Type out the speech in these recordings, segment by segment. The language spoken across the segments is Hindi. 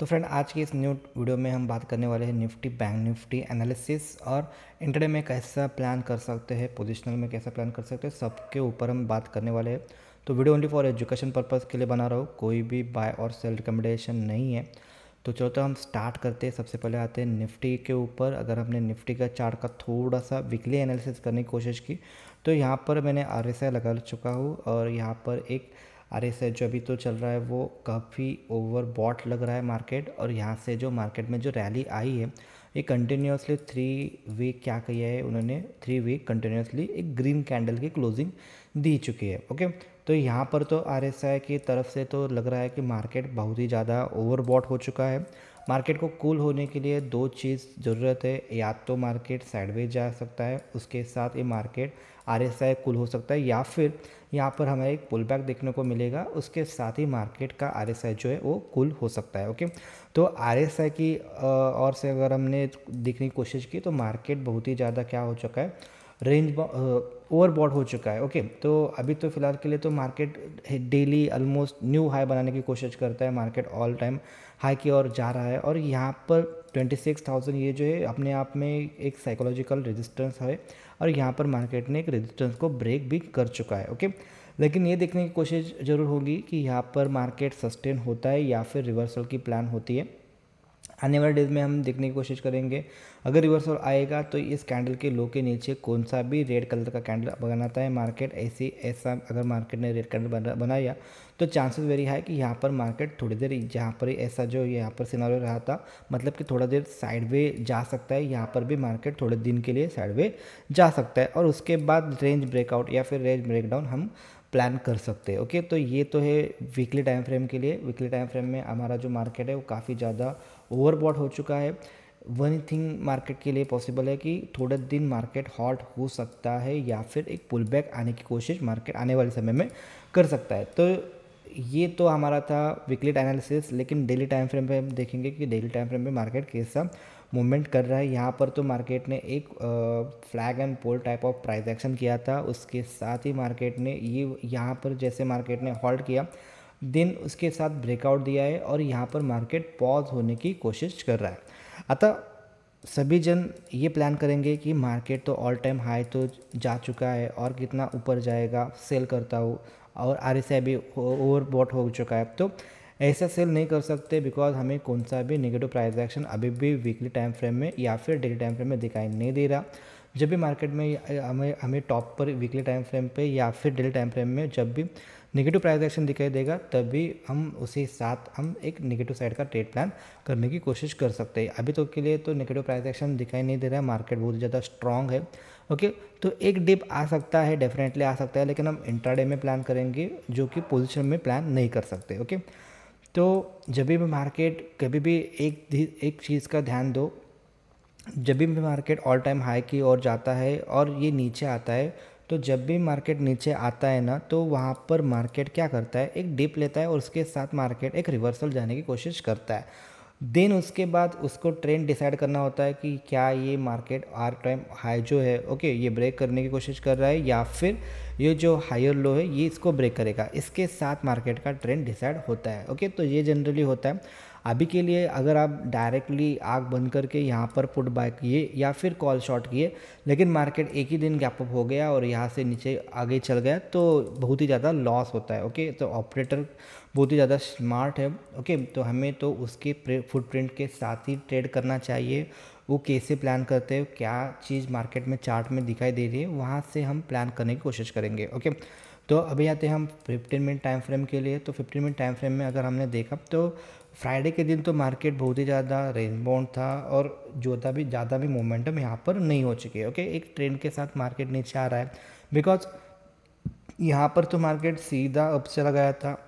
तो फ्रेंड आज की इस न्यू वीडियो में हम बात करने वाले हैं निफ्टी बैंक निफ्टी एनालिसिस और इंटरडे में कैसा प्लान कर सकते हैं पोजिशनल में कैसा प्लान कर सकते हैं सबके ऊपर हम बात करने वाले हैं तो video only for education purpose के लिए बना रहा हूँ कोई भी बाय और सेल रिकमेंडेशन नहीं है तो चलो तो हम स्टार्ट करते हैं सबसे पहले आते हैं निफ्टी के ऊपर अगर हमने निफ्टी का चार्ट का थोड़ा सा वीकली एनालिसिस करने की कोशिश की तो यहाँ पर मैंने आर लगा चुका हूँ और यहाँ पर एक आर एस जो अभी तो चल रहा है वो काफ़ी ओवर बॉट लग रहा है मार्केट और यहाँ से जो मार्केट में जो रैली आई है ये कंटिन्यूसली थ्री वीक क्या किया है उन्होंने थ्री वीक कंटिन्यूसली एक ग्रीन कैंडल की क्लोजिंग दी चुकी है ओके तो यहाँ पर तो आर एस आई की तरफ से तो लग रहा है कि मार्केट बहुत ही ज़्यादा ओवरबॉट हो चुका है मार्केट को कूल होने के लिए दो चीज़ ज़रूरत है या तो मार्केट साइडवेज जा सकता है उसके साथ ये market R S I cool हो सकता है या फिर यहाँ पर हमें एक पुल बैक देखने को मिलेगा उसके साथ ही मार्केट का आर जो है वो कुल हो सकता है ओके तो आर की और से अगर हमने देखने की कोशिश की तो मार्केट बहुत ही ज़्यादा क्या हो चुका है रेंज ओवरबॉड हो चुका है ओके तो अभी तो फिलहाल के लिए तो market daily almost new high बनाने की कोशिश करता है मार्केट ऑल टाइम हाई की ओर जा रहा है और यहाँ पर ट्वेंटी सिक्स थाउजेंड ये जो है अपने आप में एक साइकोलॉजिकल रेजिस्टेंस है और यहाँ पर मार्केट ने एक रेजिस्टेंस को ब्रेक भी कर चुका है ओके लेकिन ये देखने की कोशिश ज़रूर होगी कि यहाँ पर मार्केट सस्टेन होता है या फिर रिवर्सल की प्लान होती है आने वाले डेज में हम देखने की कोशिश करेंगे अगर रिवर्सल आएगा तो इस कैंडल के लो के नीचे कौन सा भी रेड कलर का कैंडल बनाता है मार्केट ऐसी ऐसा अगर मार्केट ने रेड कैंडल बनाया तो चांसेस वेरी हाई कि यहाँ पर मार्केट थोड़ी देर जहाँ पर ऐसा जो यहाँ पर सिनारो रहा था मतलब कि थोड़ा देर साइड वे जा सकता है यहाँ पर भी मार्केट थोड़े दिन के लिए साइड वे जा सकता है और उसके बाद रेंज ब्रेकआउट या फिर रेंज ब्रेकडाउन हम प्लान कर सकते हैं ओके तो ये तो है वीकली टाइम फ्रेम के लिए वीकली टाइम फ्रेम में हमारा जो मार्केट है वो काफ़ी ज़्यादा ओवरबॉट हो चुका है वन थिंग मार्केट के लिए पॉसिबल है कि थोड़े दिन मार्केट हॉट हो सकता है या फिर एक पुल बैक आने की कोशिश मार्केट आने वाले समय में कर सकता है तो ये तो हमारा था वीकली एनालिसिस लेकिन डेली टाइम फ्रेम पे हम देखेंगे कि डेली टाइम फ्रेम पे मार्केट कैसा मूवमेंट कर रहा है यहाँ पर तो मार्केट ने एक flag and pole type of price action किया था उसके साथ ही मार्केट ने ये यहाँ पर जैसे मार्केट ने हॉल्ट किया दिन उसके साथ ब्रेकआउट दिया है और यहाँ पर मार्केट पॉज होने की कोशिश कर रहा है अतः सभी जन ये प्लान करेंगे कि मार्केट तो ऑल टाइम हाई तो जा चुका है और कितना ऊपर जाएगा सेल करता हूँ और आर एस आई भी ओवर बॉट हो चुका है तो ऐसा सेल नहीं कर सकते बिकॉज हमें कौन सा भी नेगेटिव प्राइस एक्शन अभी भी वीकली टाइम फ्रेम में या फिर डेली टाइम फ्रेम में दिखाई नहीं दे रहा जब भी मार्केट में हमें हमें टॉप पर वीकली टाइम फ्रेम पे या फिर डेली टाइम फ्रेम में जब भी नेगेटिव प्राइस एक्शन दिखाई देगा तब भी हम उसी साथ हम एक नेगेटिव साइड का ट्रेड प्लान करने की कोशिश कर सकते हैं अभी तो के लिए तो नेगेटिव प्राइस एक्शन दिखाई नहीं दे रहा है मार्केट बहुत ज़्यादा स्ट्रांग है ओके तो एक डिप आ सकता है डेफिनेटली आ सकता है लेकिन हम इंट्राडे में प्लान करेंगे जो कि पोजिशन में प्लान नहीं कर सकते ओके तो जब भी मार्केट कभी भी एक एक चीज़ का ध्यान दो जब भी मार्केट ऑल टाइम हाई की ओर जाता है और ये नीचे आता है तो जब भी मार्केट नीचे आता है ना तो वहाँ पर मार्केट क्या करता है एक डिप लेता है और उसके साथ मार्केट एक रिवर्सल जाने की कोशिश करता है देन उसके बाद उसको ट्रेंड डिसाइड करना होता है कि क्या ये मार्केट आर टाइम हाई जो है ओके ये ब्रेक करने की कोशिश कर रहा है या फिर ये जो हायर लो है ये इसको ब्रेक करेगा इसके साथ मार्केट का ट्रेंड डिसाइड होता है ओके तो ये जनरली होता है अभी के लिए अगर आप डायरेक्टली आग बंद करके यहाँ पर पुट बाय किए या फिर कॉल शॉर्ट किए लेकिन मार्केट एक ही दिन गैप अप हो गया और यहाँ से नीचे आगे चल गया तो बहुत ही ज़्यादा लॉस होता है ओके तो ऑपरेटर बहुत ही ज़्यादा स्मार्ट है ओके तो हमें तो उसके फुटप्रिंट के साथ ही ट्रेड करना चाहिए वो कैसे प्लान करते हैं क्या चीज़ मार्केट में चार्ट में दिखाई दे रही है वहाँ से हम प्लान करने की कोशिश करेंगे ओके तो अभी आते हैं हम 15 मिनट टाइम फ्रेम के लिए तो 15 मिनट टाइम फ्रेम में अगर हमने देखा तो फ्राइडे के दिन तो मार्केट बहुत ही ज़्यादा रेंजबाउंड था और था भी ज़्यादा भी मोमेंटम यहाँ पर नहीं हो चुकी है ओके एक ट्रेंड के साथ मार्केट नीचे आ रहा है बिकॉज यहाँ पर तो मार्केट सीधा अप चला गया था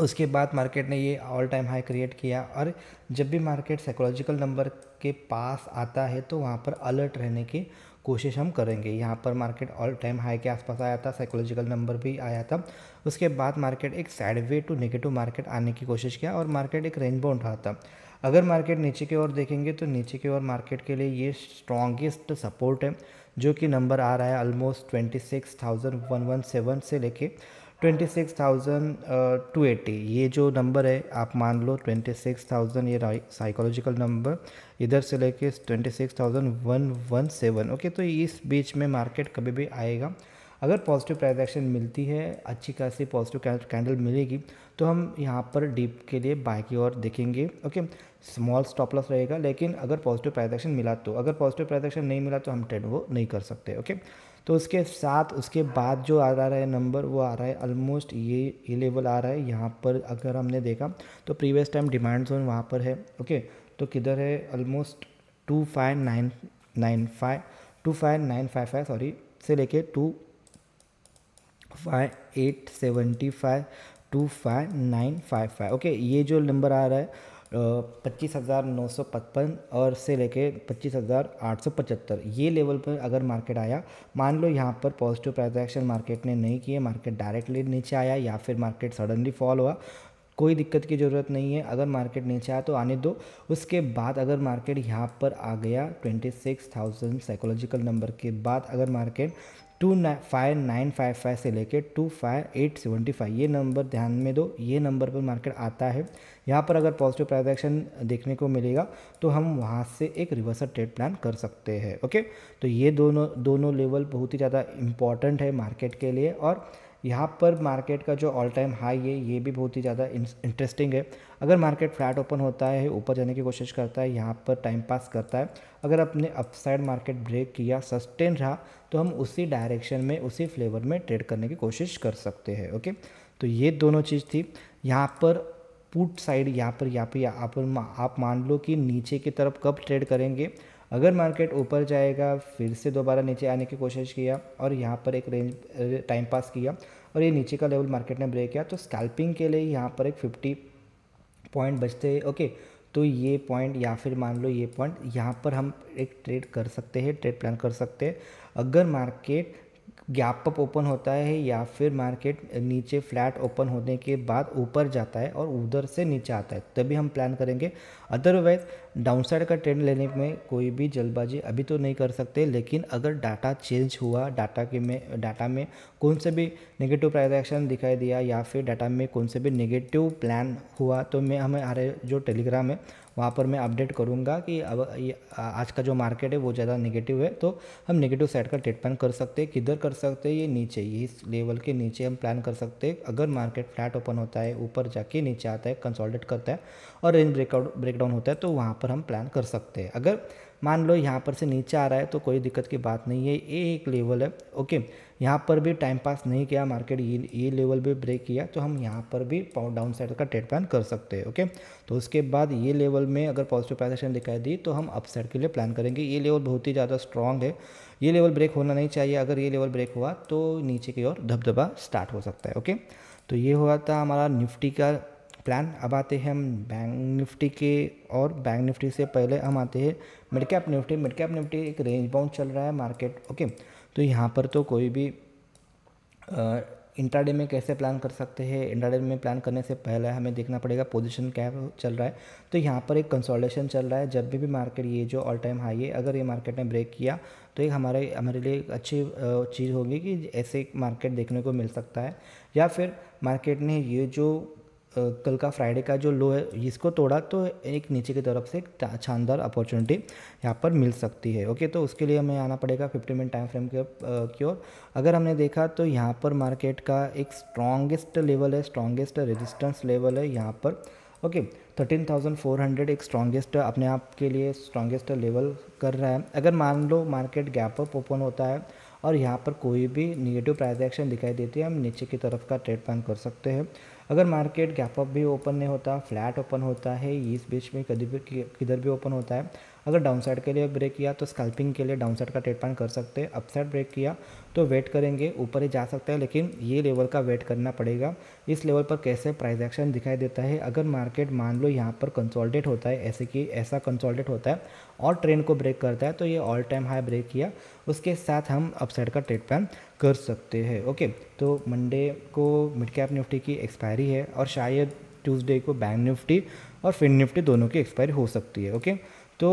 उसके बाद मार्केट ने ये ऑल टाइम हाई क्रिएट किया और जब भी मार्केट साइकोलॉजिकल नंबर के पास आता है तो वहाँ पर अलर्ट रहने की कोशिश हम करेंगे यहाँ पर मार्केट ऑल टाइम हाई के आसपास आया था साइकोलॉजिकल नंबर भी आया था उसके बाद मार्केट एक sideways to negative market आने की कोशिश किया और मार्केट एक रेंज बाउंड रहा था अगर मार्केट नीचे की ओर देखेंगे तो नीचे की ओर मार्केट के लिए ये स्ट्रॉन्गेस्ट सपोर्ट है जो कि नंबर आ रहा है almost twenty six thousand one one seven से लेके twenty six thousand two eighty ये जो नंबर है आप मान लो ट्वेंटी सिक्स थाउजेंड ये साइकोलॉजिकल नंबर इधर से लेके twenty six thousand one one seven okay तो इस बीच में मार्केट कभी भी आएगा अगर पॉजिटिव प्राइस एक्शन मिलती है अच्छी खासी पॉजिटिव कैंडल मिलेगी तो हम यहाँ पर डीप के लिए बाय की ओर देखेंगे ओके स्मॉल स्टॉप लॉस रहेगा लेकिन अगर पॉजिटिव प्राइस एक्शन मिला तो अगर पॉजिटिव प्राइस एक्शन नहीं मिला तो हम ट्रेड वो नहीं कर सकते ओके तो उसके साथ उसके बाद जो आ रहा है नंबर वो आ रहा है ऑलमोस्ट ये ये लेवल आ रहा है यहाँ पर अगर हमने देखा तो प्रीवियस टाइम डिमांड जोन वहाँ पर है ओके तो किधर है almost two five nine nine five two five nine five five sorry से लेके two five eight seventy five two five nine five five okay ये जो नंबर आ रहा है पच्चीस हज़ार नौ सौ पचपन और से लेके पच्चीस हज़ार आठ सौ पचहत्तर ये लेवल पर अगर मार्केट आया मान लो यहाँ पर पॉजिटिव ट्रांजैक्शन मार्केट ने नहीं किए मार्केट डायरेक्टली नीचे आया या फिर मार्केट सडनली फॉल हुआ कोई दिक्कत की ज़रूरत नहीं है अगर मार्केट नीचे आया तो आने दो उसके बाद अगर मार्केट यहाँ पर आ गया थाउजेंड साइकोलॉजिकल नंबर के बाद अगर market two five nine five five से लेके two five eight seventy five ये नंबर ध्यान में दो ये नंबर पर मार्केट आता है यहाँ पर अगर पॉजिटिव प्राइस एक्शन देखने को मिलेगा तो हम वहाँ से एक रिवर्सल ट्रेड प्लान कर सकते हैं ओके तो ये दोनों दोनों लेवल बहुत ही ज़्यादा इंपॉर्टेंट है मार्केट के लिए और यहाँ पर मार्केट का जो ऑल टाइम हाई है ये भी बहुत ही ज़्यादा इंटरेस्टिंग है अगर मार्केट फ्लैट ओपन होता है ऊपर जाने की कोशिश करता है यहाँ पर टाइम पास करता है अगर अपने अपसाइड मार्केट ब्रेक किया सस्टेन रहा तो हम उसी डायरेक्शन में उसी फ्लेवर में ट्रेड करने की कोशिश कर सकते हैं ओके तो ये दोनों चीज़ थी यहाँ पर पुट साइड यहाँ पर यहाँ पर पर आप मान लो कि नीचे की तरफ कब ट्रेड करेंगे अगर मार्केट ऊपर जाएगा फिर से दोबारा नीचे आने की कोशिश किया और यहाँ पर एक रेंज टाइम पास किया और ये नीचे का लेवल मार्केट ने ब्रेक किया तो स्कैल्पिंग के लिए यहाँ पर एक फिफ्टी पॉइंट बचते ओके तो ये पॉइंट या फिर मान लो ये पॉइंट यहाँ पर हम एक ट्रेड कर सकते हैं ट्रेड प्लान कर सकते हैं अगर मार्केट गैप अप ओपन होता है या फिर मार्केट नीचे फ्लैट ओपन होने के बाद ऊपर जाता है और उधर से नीचे आता है तभी हम प्लान करेंगे अदरवाइज डाउनसाइड का ट्रेंड लेने में कोई भी जल्दबाजी अभी तो नहीं कर सकते लेकिन अगर डाटा चेंज हुआ डाटा के में डाटा में कौन से भी नेगेटिव प्राइस एक्शन दिखाई दिया या फिर डाटा में कौन से भी नेगेटिव प्लान हुआ तो मैं हमें आ रहे जो टेलीग्राम है वहाँ पर मैं अपडेट करूँगा कि अब आज का जो मार्केट है वो ज़्यादा निगेटिव है तो हम नेगेटिव साइड का ट्रेड प्लान कर सकते हैं किधर कर सकते हैं ये नीचे ये इस लेवल के नीचे हम प्लान कर सकते हैं अगर मार्केट फ्लैट ओपन होता है ऊपर जाके नीचे आता है कंसॉल्टेट करता है और रेंज ब्रेकआउट ब्रेकडाउन होता है तो वहाँ पर हम प्लान कर सकते हैं अगर मान लो यहाँ पर से नीचे आ रहा है तो कोई दिक्कत की बात नहीं है ये एक लेवल है ओके यहाँ पर भी टाइम पास नहीं किया मार्केट ये ये लेवल भी ब्रेक किया तो हम यहाँ पर भी डाउन साइड का ट्रेड प्लान कर सकते हैं ओके तो उसके बाद ये लेवल में अगर पॉजिटिव प्राइजेशन दिखाई दी तो हम अप साइड के लिए प्लान करेंगे ये लेवल बहुत ही ज़्यादा स्ट्रॉन्ग है ये लेवल ब्रेक होना नहीं चाहिए अगर ये लेवल ब्रेक हुआ तो नीचे की ओर धबधबा स्टार्ट हो सकता है ओके तो ये हुआ था हमारा निफ्टी का प्लान अब आते हैं हम बैंक निफ्टी के और बैंक निफ्टी से पहले हम आते हैं mid cap Nifty mid cap Nifty एक रेंज बाउंड चल रहा है मार्केट ओके तो यहाँ पर तो कोई भी इंट्राडे में कैसे प्लान कर सकते हैं इंट्राडे में प्लान करने से पहले हमें देखना पड़ेगा पोजीशन क्या चल रहा है तो यहाँ पर एक कंसोलिडेशन चल रहा है जब भी भी मार्केट ये जो ऑल टाइम हाई है अगर ये मार्केट ने ब्रेक किया तो एक हमारे हमारे लिए एक अच्छी चीज़ होगी कि ऐसे मार्केट देखने को मिल सकता है या फिर मार्केट ने ये जो कल का फ्राइडे का जो लो है इसको तोड़ा तो एक नीचे की तरफ से एक शानदार अपॉर्चुनिटी यहाँ पर मिल सकती है ओके तो उसके लिए हमें आना पड़ेगा फिफ्टी मिनट टाइम फ्रेम की ओर अगर हमने देखा तो यहाँ पर मार्केट का एक स्ट्रॉन्गेस्ट लेवल है स्ट्रॉन्गेस्ट रेजिस्टेंस लेवल है यहाँ पर okay thirteen thousand four hundred एक स्ट्रॉन्गेस्ट अपने आप के लिए स्ट्रॉन्गेस्ट लेवल कर रहा है अगर मान लो मार्केट गैप अप ओपन होता है और यहाँ पर कोई भी निगेटिव प्राइज एक्शन दिखाई देती है हम नीचे की तरफ का ट्रेड प्लान कर सकते हैं अगर मार्केट गैप अप भी ओपन नहीं होता फ्लैट ओपन होता है इस बीच में कभी भी किधर भी ओपन होता है अगर डाउनसाइड के लिए ब्रेक किया तो स्कैल्पिंग के लिए डाउनसाइड का ट्रेड प्लान कर सकते हैं अपसाइड ब्रेक किया तो वेट करेंगे ऊपर ही जा सकता है लेकिन ये लेवल का वेट करना पड़ेगा इस लेवल पर कैसे प्राइस एक्शन दिखाई देता है अगर मार्केट मान लो यहाँ पर कंसोल्टेट होता है ऐसे कि ऐसा कंसॉल्टेट होता है और ट्रेंड को ब्रेक करता है तो ये ऑल टाइम हाई ब्रेक किया उसके साथ हम अपसाइड का ट्रेड प्लान कर सकते हैं ओके तो मंडे को मिड कैप निफ्टी की एक्सपायरी है और शायद ट्यूसडे को बैंक निफ्टी और फिन निफ्टी दोनों की एक्सपायरी हो सकती है ओके तो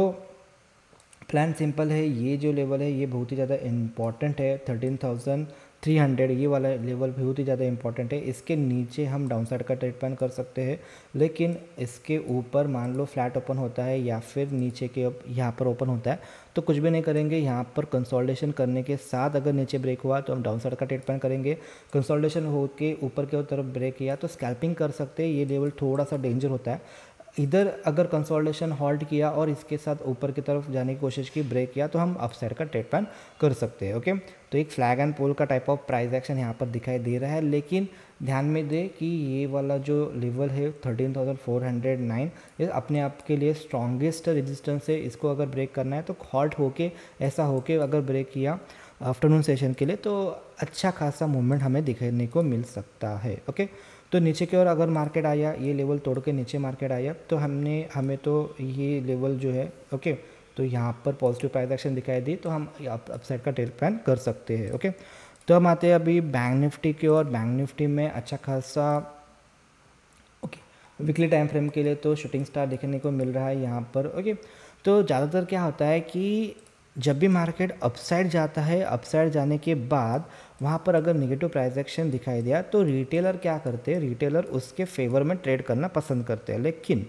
प्लान सिंपल है ये जो लेवल है ये बहुत ही ज़्यादा इम्पॉर्टेंट है थर्टीन थाउजेंड 300 ये वाला लेवल बहुत ही ज़्यादा इंपॉर्टेंट है इसके नीचे हम डाउन साइड का ट्रेड प्लान कर सकते हैं लेकिन इसके ऊपर मान लो फ्लैट ओपन होता है या फिर नीचे के यहाँ पर ओपन होता है तो कुछ भी नहीं करेंगे यहाँ पर कंसोलिडेशन करने के साथ अगर नीचे ब्रेक हुआ तो हम डाउन साइड का ट्रेड प्लान करेंगे कंसोलिडेशन होकर ऊपर की तरफ ब्रेक किया तो स्कैल्पिंग कर सकते हैं ये लेवल थोड़ा सा डेंजर होता है इधर अगर कंसोलिडेशन हॉल्ट किया और इसके साथ ऊपर की तरफ जाने की कोशिश की ब्रेक किया तो हम अपसाइड का ट्रेड प्लान कर सकते हैं ओके तो एक फ्लैग एंड पोल का टाइप ऑफ प्राइस एक्शन यहाँ पर दिखाई दे रहा है लेकिन ध्यान में दे कि ये वाला जो लेवल है 13,409 ये अपने आप के लिए स्ट्रॉन्गेस्ट रेजिस्टेंस है इसको अगर ब्रेक करना है तो हॉल्ट होके ऐसा होके अगर ब्रेक किया आफ्टरनून सेशन के लिए तो अच्छा खासा मूवमेंट हमें दिखने को मिल सकता है ओके तो नीचे की ओर अगर मार्केट आया ये लेवल तोड़ के नीचे मार्केट आया तो हमने हमें तो ये लेवल जो है ओके तो यहाँ पर पॉजिटिव प्राइस एक्शन दिखाई दी तो हम अपसाइड का ट्रेड प्लान कर सकते हैं ओके तो हम आते हैं अभी बैंक निफ्टी की ओर बैंक निफ्टी में अच्छा खासा ओके वीकली टाइम फ्रेम के लिए तो शूटिंग स्टार देखने को मिल रहा है यहाँ पर ओके तो ज़्यादातर क्या होता है कि जब भी मार्केट अपसाइड जाता है अपसाइड जाने के बाद वहाँ पर अगर निगेटिव प्राइस एक्शन दिखाई दिया तो रिटेलर क्या करते हैं रिटेलर उसके फेवर में ट्रेड करना पसंद करते हैं लेकिन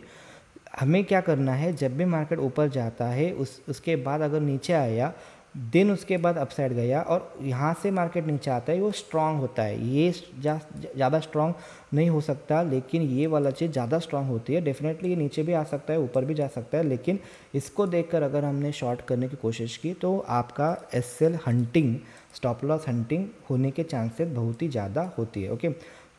हमें क्या करना है जब भी मार्केट ऊपर जाता है उस उसके बाद अगर नीचे आया दिन उसके बाद अपसाइड गया और यहाँ से मार्केट नीचे आता है वो स्ट्रांग होता है ये ज़्यादा जा, स्ट्रांग नहीं हो सकता लेकिन ये वाला चीज़ ज़्यादा स्ट्रांग होती है डेफिनेटली ये नीचे भी आ सकता है ऊपर भी जा सकता है लेकिन इसको देखकर अगर हमने शॉर्ट करने की कोशिश की तो आपका एस हंटिंग स्टॉप लॉस हंटिंग होने के चांसेस बहुत ही ज़्यादा होती है ओके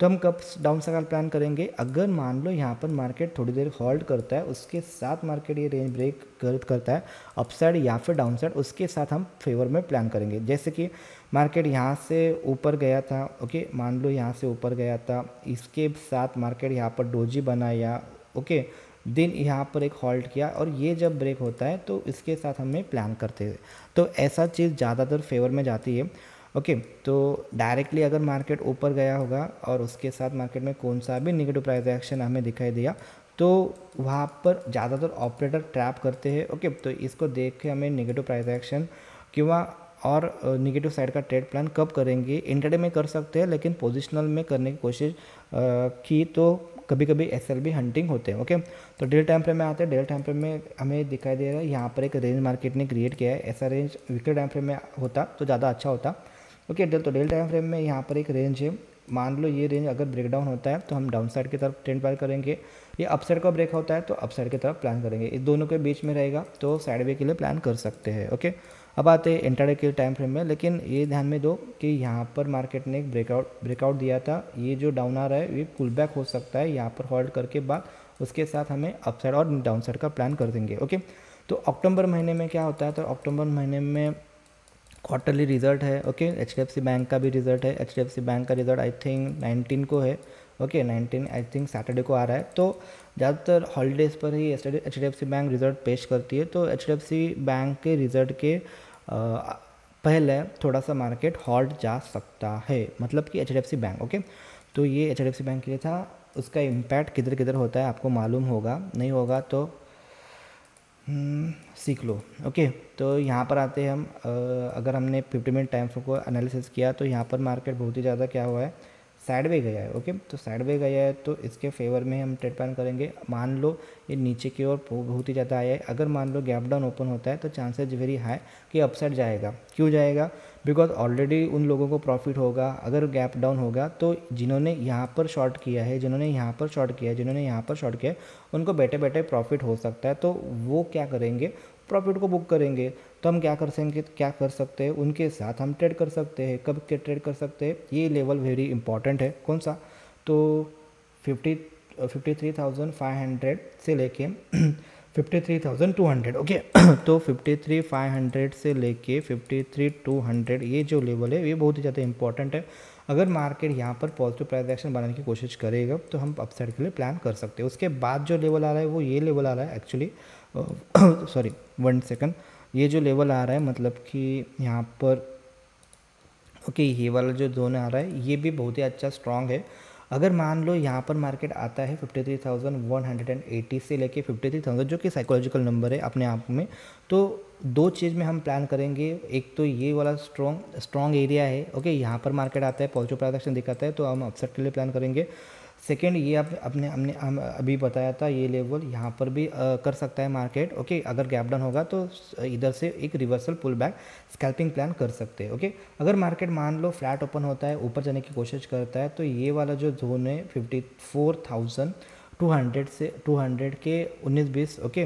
तो हम कब डाउन साइकिल प्लान करेंगे अगर मान लो यहाँ पर मार्केट थोड़ी देर होल्ड करता है उसके साथ मार्केट ये रेंज ब्रेक कर, करता है अपसाइड या फिर डाउन साइड उसके साथ हम फेवर में प्लान करेंगे जैसे कि मार्केट यहाँ से ऊपर गया था ओके मान लो यहाँ से ऊपर गया था इसके साथ मार्केट यहाँ पर डोजी बनाया ओके दिन यहाँ पर एक हॉल्ट किया और ये जब ब्रेक होता है तो इसके साथ हमें प्लान करते हैं तो ऐसा चीज़ ज़्यादातर फेवर में जाती है ओके तो डायरेक्टली अगर मार्केट ऊपर गया होगा और उसके साथ मार्केट में कौन सा भी निगेटिव प्राइस एक्शन हमें दिखाई दिया तो वहाँ पर ज़्यादातर ऑपरेटर ट्रैप करते हैं ओके तो इसको देख के हमें निगेटिव प्राइस एक्शन किंवा और निगेटिव साइड का ट्रेड प्लान कब करेंगे इंटरडे में कर सकते हैं लेकिन पोजिशनल में करने की कोशिश की तो कभी कभी एस एल बी हंटिंग होते हैं ओके तो डेल टाइम फ्रेम में आते हैं डेल टाइम फ्रेम में हमें दिखाई दे रहा है यहाँ पर एक रेंज मार्केट ने क्रिएट किया है ऐसा रेंज वीकर टाइम फ्रेम में होता तो ज़्यादा अच्छा होता ओके okay, तो डेल टाइम फ्रेम में यहाँ पर एक रेंज है मान लो ये रेंज अगर ब्रेक डाउन होता है तो हम डाउन साइड की तरफ ट्रेंड प्लान करेंगे ये अप साइड का ब्रेक होता है तो अप साइड की तरफ प्लान करेंगे इस दोनों के बीच में रहेगा तो साइड वे के लिए प्लान कर सकते हैं ओके अब आते हैं इंटरडे के टाइम फ्रेम में लेकिन ये ध्यान में दो कि यहाँ पर मार्केट ने एक ब्रेकआउट ब्रेकआउट दिया था ये जो डाउन आ रहा है ये पुल बैक हो सकता है यहाँ पर होल्ड करके बाद उसके साथ हमें अप साइड और डाउन साइड का प्लान कर देंगे ओके तो अक्टूबर महीने में क्या होता है तो अक्टूबर महीने में क्वार्टरली रिजल्ट है ओके एच बैंक का भी रिजल्ट है एच बैंक का रिजल्ट आई थिंक नाइनटीन को है okay nineteen I think Saturday को आ रहा है तो ज़्यादातर हॉलीडेज़ पर ही H D F C bank result पेश करती है तो H D F C bank के रिजल्ट के आ, पहले थोड़ा सा मार्केट हॉल्ट जा सकता है मतलब कि H D F C bank okay तो ये H D F C bank के लिए था उसका इम्पैक्ट किधर किधर होता है आपको मालूम होगा नहीं होगा तो हम्म, सीख लो ओके तो यहाँ पर आते हैं हम अगर हमने फिफ्टी मिनट टाइम फ्रेम को एनालिसिस किया तो यहाँ पर मार्केट बहुत ही ज़्यादा क्या हुआ है साइड वे गया है ओके तो साइड गया है तो इसके फेवर में हम ट्रेड पैन करेंगे मान लो ये नीचे की ओर बहुत ही ज़्यादा आया है अगर मान लो गैप डाउन ओपन होता है तो चांसेज वेरी हाई कि अपसेट जाएगा क्यों जाएगा बिकॉज ऑलरेडी उन लोगों को प्रॉफिट होगा अगर गैप डाउन होगा तो जिन्होंने यहाँ पर शॉर्ट किया है जिन्होंने यहाँ पर शॉर्ट किया है जिन्होंने यहाँ पर शॉर्ट किया है उनको बैठे बैठे प्रॉफिट हो सकता है तो वो क्या करेंगे प्रॉफिट को बुक करेंगे तो हम क्या कर सकेंगे क्या कर सकते हैं उनके साथ हम ट्रेड कर सकते हैं कब के ट्रेड कर सकते हैं ये लेवल वेरी इंपॉर्टेंट है कौन सा तो fifty fifty three thousand five hundred से लेके fifty three thousand two hundred okay तो फिफ्टी थ्री फाइव हंड्रेड से लेके फिफ्टी थ्री टू हंड्रेड ये जो लेवल है ये बहुत ही ज़्यादा इंपॉर्टेंट है अगर मार्केट यहाँ पर पॉजिटिव प्राइस एक्शन बनाने की कोशिश करेगा तो हम अपसाइड के लिए प्लान कर सकते हैं उसके बाद जो लेवल आ रहा है वो ये लेवल आ रहा है एक्चुअली सॉरी वन सेकेंड ये जो लेवल आ रहा है मतलब कि यहाँ पर ओके okay, ये वाला जो जोन आ रहा है ये भी बहुत ही अच्छा स्ट्रांग है अगर मान लो यहाँ पर मार्केट आता है fifty three thousand one hundred and से लेके फिफ्टी थ्री थाउजेंड जो कि साइकोलॉजिकल नंबर है अपने आप में तो दो चीज़ में हम प्लान करेंगे एक तो ये वाला स्ट्रॉन्ग स्ट्रॉन्ग एरिया है ओके यहाँ पर मार्केट आता है पॉजिटिव प्रोडक्शन दिखाता है तो हम अपसेट के लिए प्लान करेंगे सेकेंड ये आप अपने हमने हम अभी बताया था ये लेवल यहाँ पर भी आ, कर सकता है मार्केट ओके अगर गैप डाउन होगा तो इधर से एक reversal pull back scalping plan कर सकते हैं ओके अगर मार्केट मान लो फ्लैट ओपन होता है ऊपर जाने की कोशिश करता है तो ये वाला जो जोन है fifty four thousand two hundred से टू हंड्रेड के उन्नीस बीस ओके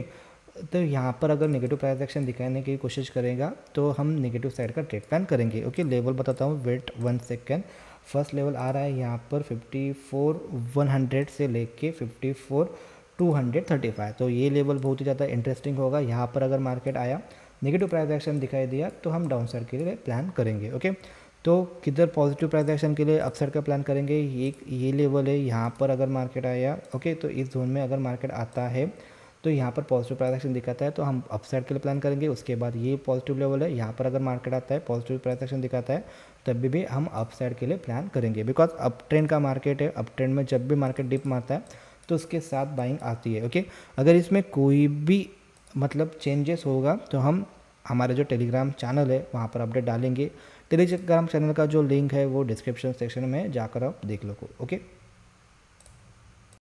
तो यहाँ पर अगर नेगेटिव प्राइस एक्शन दिखाने की कोशिश करेगा तो हम नेगेटिव साइड का ट्रेड प्लान करेंगे ओके लेवल बताता हूँ wait one second first level आ रहा है यहाँ पर फिफ्टी फोर वन हंड्रेड से लेके 54 four two hundred thirty five तो ये लेवल बहुत ही ज़्यादा इंटरेस्टिंग होगा यहाँ पर अगर मार्केट आया नेगेटिव प्राइस एक्शन दिखाई दिया तो हम डाउन साइड के लिए प्लान करेंगे ओके तो किधर पॉजिटिव प्राइस एक्शन के लिए अपसाइड का प्लान करेंगे ये ये लेवल है यहाँ पर अगर मार्केट आया ओके तो इस जोन में अगर मार्केट आता है तो यहाँ पर पॉजिटिव प्राइस एक्शन दिखाता है तो हम अपसाइड के लिए प्लान करेंगे उसके बाद ये पॉजिटिव लेवल है यहाँ पर अगर मार्केट आता है पॉजिटिव प्राइस एक्शन दिखाता है तभी भी हम अप साइड के लिए प्लान करेंगे बिकॉज अप ट्रेंड का मार्केट है अप ट्रेंड में जब भी मार्केट डिप मारता है तो उसके साथ बाइंग आती है ओके अगर इसमें कोई भी मतलब चेंजेस होगा तो हम हमारा जो टेलीग्राम चैनल है वहाँ पर अपडेट डालेंगे टेलीग्राम चैनल का जो लिंक है वो डिस्क्रिप्शन सेक्शन में जाकर आप देख लो ओके